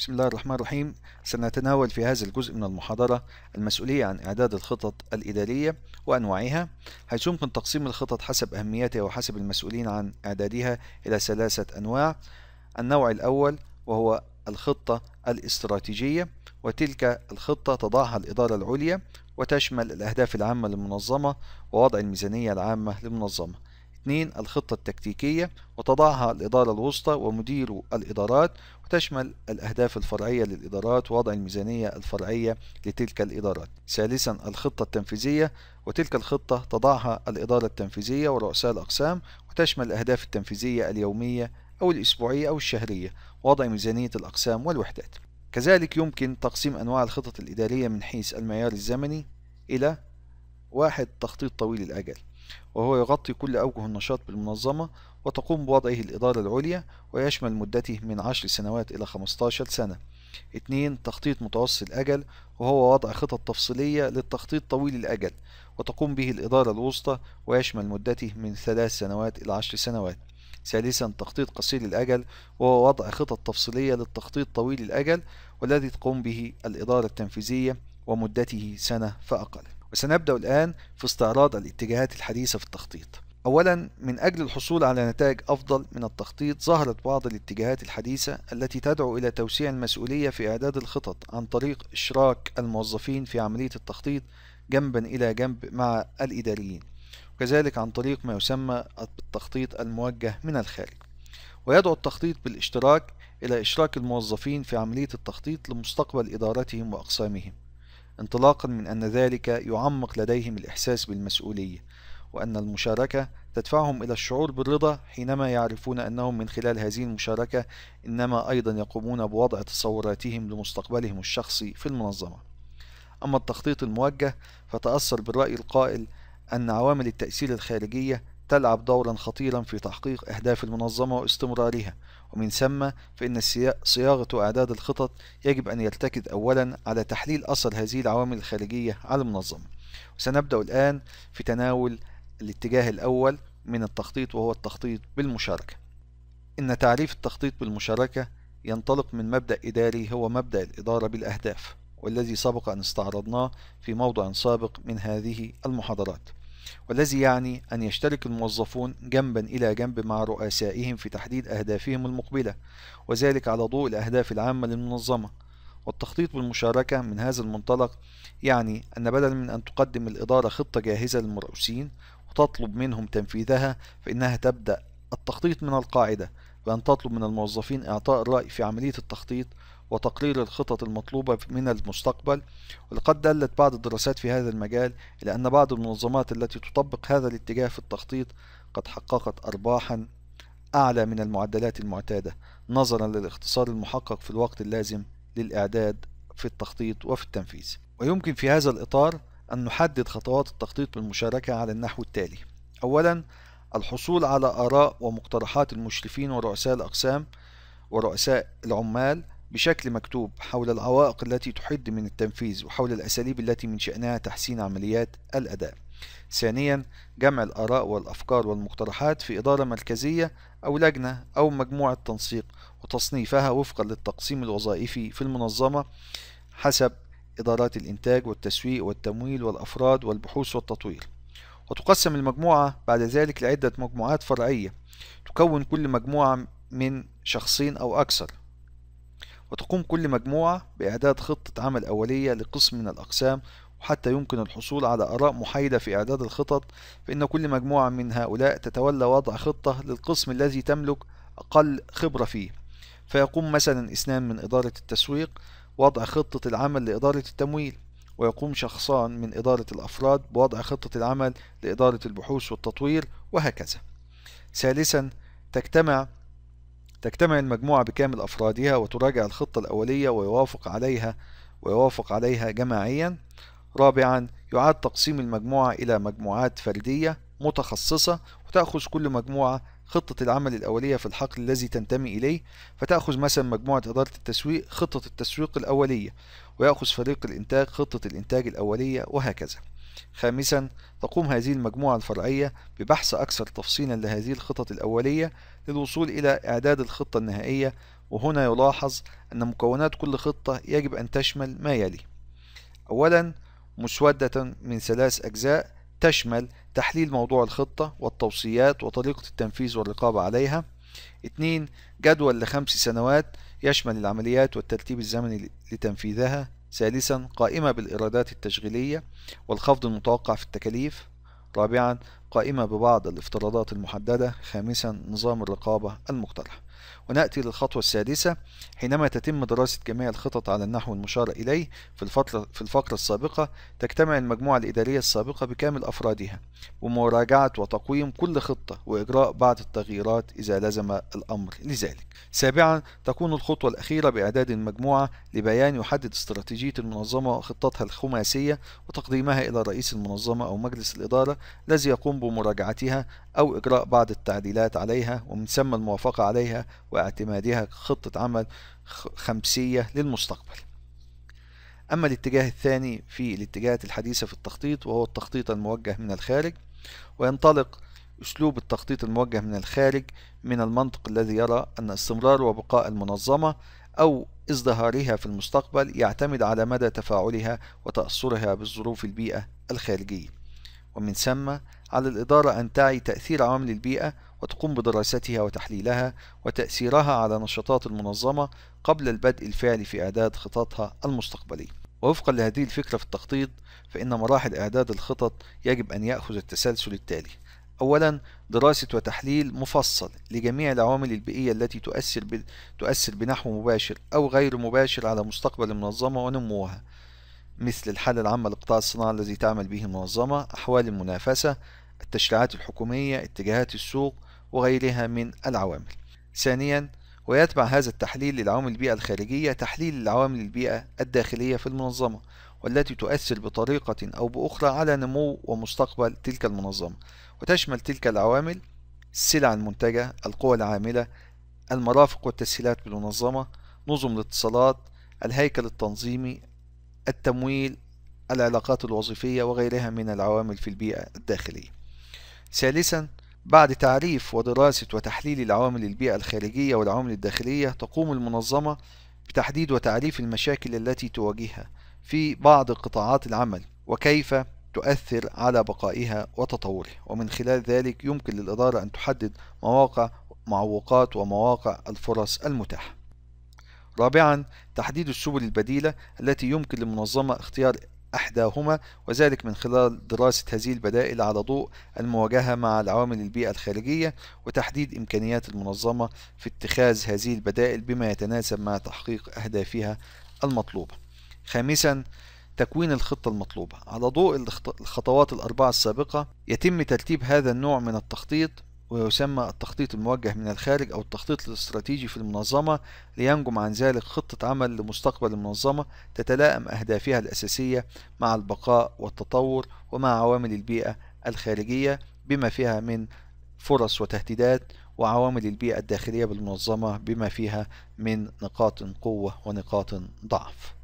بسم الله الرحمن الرحيم سنتناول في هذا الجزء من المحاضرة المسؤولية عن إعداد الخطط الإدارية وأنواعها حيث يمكن تقسيم الخطط حسب أهميتها وحسب المسؤولين عن إعدادها إلى ثلاثة أنواع النوع الأول وهو الخطة الاستراتيجية وتلك الخطة تضعها الإدارة العليا وتشمل الأهداف العامة للمنظمة ووضع الميزانية العامة للمنظمة 2 الخطة التكتيكية وتضعها الإدارة الوسطى ومدير الإدارات وتشمل الأهداف الفرعية للإدارات ووضع الميزانية الفرعية لتلك الإدارات. ثالثا الخطة التنفيذية وتلك الخطة تضعها الإدارة التنفيذية ورؤساء الأقسام وتشمل الأهداف التنفيذية اليومية أو الأسبوعية أو الشهرية ووضع ميزانية الأقسام والوحدات. كذلك يمكن تقسيم أنواع الخطط الإدارية من حيث المعيار الزمني إلى واحد تخطيط طويل الأجل وهو يغطي كل أوجه النشاط بالمنظمة وتقوم بوضعه الإدارة العليا ويشمل مدته من 10 سنوات إلى 15 سنة 2 تخطيط متوسط الأجل وهو وضع خطط تفصيلية للتخطيط طويل الأجل وتقوم به الإدارة الوسطى ويشمل مدته من 3 سنوات إلى 10 سنوات ثالثا تخطيط قصير الأجل وهو وضع خطط تفصيلية للتخطيط طويل الأجل والذي تقوم به الإدارة التنفيذية ومدته سنة فأقل وسنبدأ الآن في استعراض الاتجاهات الحديثة في التخطيط أولا من أجل الحصول على نتائج أفضل من التخطيط ظهرت بعض الاتجاهات الحديثة التي تدعو إلى توسيع المسؤولية في إعداد الخطط عن طريق إشراك الموظفين في عملية التخطيط جنبا إلى جنب مع الإداريين وكذلك عن طريق ما يسمى التخطيط الموجه من الخارج ويدعو التخطيط بالاشتراك إلى إشراك الموظفين في عملية التخطيط لمستقبل إدارتهم وأقسامهم انطلاقا من أن ذلك يعمق لديهم الإحساس بالمسؤولية وأن المشاركة تدفعهم إلى الشعور بالرضا حينما يعرفون أنهم من خلال هذه المشاركة إنما أيضا يقومون بوضع تصوراتهم لمستقبلهم الشخصي في المنظمة أما التخطيط الموجه فتأثر بالرأي القائل أن عوامل التأثير الخارجية تلعب دورا خطيرا في تحقيق أهداف المنظمة واستمرارها ومن ثم فإن صياغة وإعداد الخطط يجب أن يرتكز أولا على تحليل أثر هذه العوامل الخارجية على المنظمة وسنبدأ الآن في تناول الاتجاه الأول من التخطيط وهو التخطيط بالمشاركة إن تعريف التخطيط بالمشاركة ينطلق من مبدأ إداري هو مبدأ الإدارة بالأهداف والذي سبق أن استعرضناه في موضع سابق من هذه المحاضرات والذي يعني أن يشترك الموظفون جنبا إلى جنب مع رؤسائهم في تحديد أهدافهم المقبلة وذلك على ضوء الأهداف العامة للمنظمة والتخطيط بالمشاركة من هذا المنطلق يعني أن بدلا من أن تقدم الإدارة خطة جاهزة للمرؤوسين وتطلب منهم تنفيذها فإنها تبدأ التخطيط من القاعدة بأن تطلب من الموظفين إعطاء الرأي في عملية التخطيط وتقرير الخطط المطلوبة من المستقبل ولقد دلت بعض الدراسات في هذا المجال إلى أن بعض المنظمات التي تطبق هذا الاتجاه في التخطيط قد حققت أرباحا أعلى من المعدلات المعتادة نظرا للاختصار المحقق في الوقت اللازم للإعداد في التخطيط وفي التنفيذ ويمكن في هذا الإطار أن نحدد خطوات التخطيط بالمشاركة على النحو التالي أولا الحصول على آراء ومقترحات المشرفين ورؤساء الأقسام ورؤساء العمال بشكل مكتوب حول العوائق التي تحد من التنفيذ وحول الأساليب التي من شأنها تحسين عمليات الأداء. ثانيا جمع الآراء والأفكار والمقترحات في إدارة مركزية أو لجنة أو مجموعة تنسيق وتصنيفها وفقا للتقسيم الوظائفي في المنظمة حسب إدارات الإنتاج والتسويق والتمويل والأفراد والبحوث والتطوير. وتقسم المجموعة بعد ذلك لعدة مجموعات فرعية تكون كل مجموعة من شخصين أو أكثر تقوم كل مجموعة بإعداد خطة عمل أولية لقسم من الأقسام وحتى يمكن الحصول على آراء محايدة في إعداد الخطط فإن كل مجموعة من هؤلاء تتولى وضع خطة للقسم الذي تملك أقل خبرة فيه فيقوم مثلا اثنان من إدارة التسويق وضع خطة العمل لإدارة التمويل ويقوم شخصان من إدارة الأفراد بوضع خطة العمل لإدارة البحوث والتطوير وهكذا ثالثا تجتمع تجتمع المجموعة بكامل أفرادها وتراجع الخطة الأولية ويوافق عليها ويوافق عليها جماعيا رابعا يعاد تقسيم المجموعة إلى مجموعات فردية متخصصة وتأخذ كل مجموعة خطة العمل الأولية في الحقل الذي تنتمي إليه فتأخذ مثلا مجموعة إدارة التسويق خطة التسويق الأولية ويأخذ فريق الإنتاج خطة الإنتاج الأولية وهكذا خامسا تقوم هذه المجموعة الفرعية ببحث أكثر تفصيلا لهذه الخطط الأولية للوصول إلى إعداد الخطة النهائية وهنا يلاحظ أن مكونات كل خطة يجب أن تشمل ما يلي أولا مسودة من ثلاث أجزاء تشمل تحليل موضوع الخطة والتوصيات وطريقة التنفيذ والرقابة عليها اثنين جدول لخمس سنوات يشمل العمليات والترتيب الزمني لتنفيذها ثالثا قائمة بالإيرادات التشغيلية والخفض المتوقع في التكاليف رابعا قائمة ببعض الافتراضات المحددة خامسا نظام الرقابة المقترح ونأتي للخطوة السادسة حينما تتم دراسة جميع الخطط على النحو المشار إليه في الفترة في الفقرة السابقة تجتمع المجموعة الإدارية السابقة بكامل أفرادها ومراجعة وتقويم كل خطة وإجراء بعض التغييرات إذا لزم الأمر لذلك سابعا تكون الخطوة الأخيرة بإعداد المجموعة لبيان يحدد استراتيجية المنظمة وخطتها الخماسية وتقديمها إلى رئيس المنظمة أو مجلس الإدارة الذي يقوم بمراجعتها أو إجراء بعض التعديلات عليها ومن ثم الموافقة عليها واعتمادها خطة عمل خمسية للمستقبل أما الاتجاه الثاني في الاتجاهات الحديثة في التخطيط وهو التخطيط الموجه من الخارج وينطلق أسلوب التخطيط الموجه من الخارج من المنطق الذي يرى أن استمرار وبقاء المنظمة أو ازدهارها في المستقبل يعتمد على مدى تفاعلها وتأثرها بالظروف البيئة الخارجية ومن ثم على الإدارة أن تعي تأثير عوامل البيئة وتقوم بدراستها وتحليلها وتأثيرها على نشاطات المنظمة قبل البدء الفعلي في إعداد خططها المستقبلية. ووفقا لهذه الفكرة في التخطيط فإن مراحل إعداد الخطط يجب أن يأخذ التسلسل التالي أولا دراسة وتحليل مفصل لجميع العوامل البيئية التي تؤثر, ب... تؤثر بنحو مباشر أو غير مباشر على مستقبل المنظمة ونموها مثل الحالة العامة لقطاع الصناعة الذي تعمل به المنظمة أحوال المنافسة التشريعات الحكومية اتجاهات السوق وغيرها من العوامل ثانيا ويتبع هذا التحليل للعوامل البيئة الخارجية تحليل العوامل البيئة الداخلية في المنظمة والتي تؤثر بطريقة أو بأخرى على نمو ومستقبل تلك المنظمة وتشمل تلك العوامل السلع المنتجة القوى العاملة المرافق والتسهيلات بالمنظمة نظم الاتصالات الهيكل التنظيمي التمويل العلاقات الوظيفية وغيرها من العوامل في البيئة الداخلية ثالثا بعد تعريف ودراسة وتحليل العوامل البيئة الخارجية والعوامل الداخلية تقوم المنظمة بتحديد وتعريف المشاكل التي تواجهها في بعض قطاعات العمل وكيف تؤثر على بقائها وتطورها ومن خلال ذلك يمكن للإدارة أن تحدد مواقع معوقات ومواقع الفرص المتاحة رابعا تحديد السبل البديلة التي يمكن للمنظمة اختيار أحداهما وذلك من خلال دراسة هذه البدائل على ضوء المواجهة مع العوامل البيئة الخارجية وتحديد إمكانيات المنظمة في اتخاذ هذه البدائل بما يتناسب مع تحقيق أهدافها المطلوبة. خامسا تكوين الخطة المطلوبة على ضوء الخطوات الأربعة السابقة يتم ترتيب هذا النوع من التخطيط ويسمى التخطيط الموجه من الخارج أو التخطيط الاستراتيجي في المنظمة لينجم عن ذلك خطة عمل لمستقبل المنظمة تتلائم أهدافها الأساسية مع البقاء والتطور ومع عوامل البيئة الخارجية بما فيها من فرص وتهديدات وعوامل البيئة الداخلية بالمنظمة بما فيها من نقاط قوة ونقاط ضعف